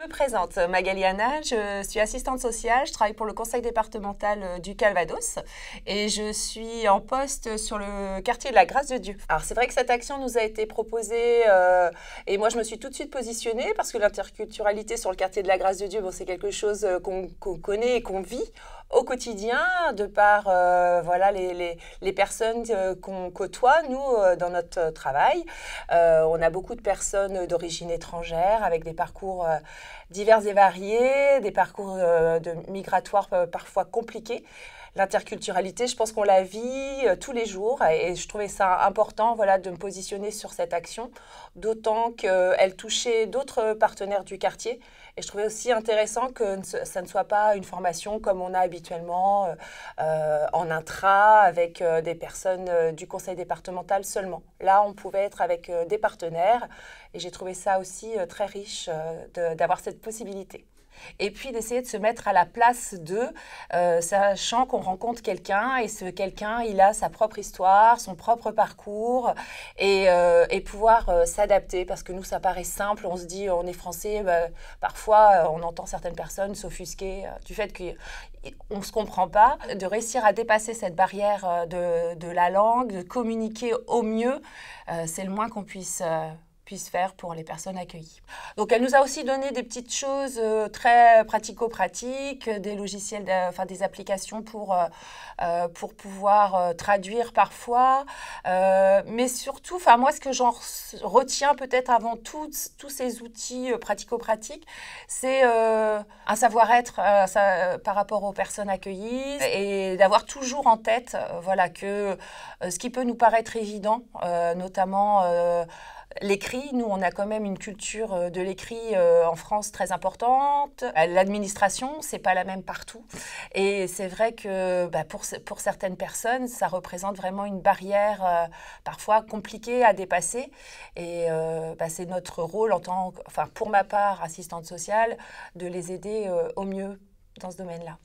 Je me présente, Magaliana, je suis assistante sociale, je travaille pour le conseil départemental euh, du Calvados et je suis en poste sur le quartier de la Grâce de Dieu. Alors c'est vrai que cette action nous a été proposée euh, et moi je me suis tout de suite positionnée parce que l'interculturalité sur le quartier de la Grâce de Dieu, bon, c'est quelque chose euh, qu'on connaît et qu'on vit au quotidien de par voilà les, les, personnes qu'on côtoie nous dans notre travail on a beaucoup de personnes d'origine étrangère avec des parcours divers et variés, des parcours euh, de migratoires euh, parfois compliqués l'interculturalité, je pense qu'on la vit euh, tous les jours et je trouvais ça important voilà, de me positionner sur cette action, d'autant qu'elle touchait d'autres partenaires du quartier. Et je trouvais aussi intéressant que ça ne soit pas une formation comme on a habituellement euh, euh, en intra avec des personnes du conseil départemental seulement. Là, on pouvait être avec des partenaires et j'ai trouvé ça aussi très riche d'avoir cette possibilité et puis d'essayer de se mettre à la place d'eux, euh, sachant qu'on rencontre quelqu'un et ce quelqu'un, il a sa propre histoire, son propre parcours, et, euh, pouvoir euh, s'adapter, parce que nous, ça paraît simple, on se dit, on est français, bah, parfois on entend certaines personnes s'offusquer du fait qu'on ne se comprend pas, de réussir à dépasser cette barrière de, de la langue, de communiquer au mieux, c'est le moins qu'on puisse puisse faire pour les personnes accueillies. Donc elle nous a aussi donné des petites choses euh, très pratico-pratiques, des logiciels, enfin des applications pour, euh, euh, pour pouvoir traduire parfois. mais surtout, enfin moi ce que j'en retiens peut-être avant tout, tous ces outils pratico-pratiques, c'est un savoir-être par rapport aux personnes accueillies et d'avoir toujours en tête voilà, que ce qui peut nous paraître évident, notamment l'écrit, nous, on a quand même une culture euh, de l'écrit euh, en France très importante. Euh, l'administration, c'est pas la même partout. Et c'est vrai que bah, pour, certaines personnes, ça représente vraiment une barrière parfois compliquée à dépasser. Et bah, c'est notre rôle, en tant, enfin, pour ma part, assistante sociale, de les aider au mieux dans ce domaine-là.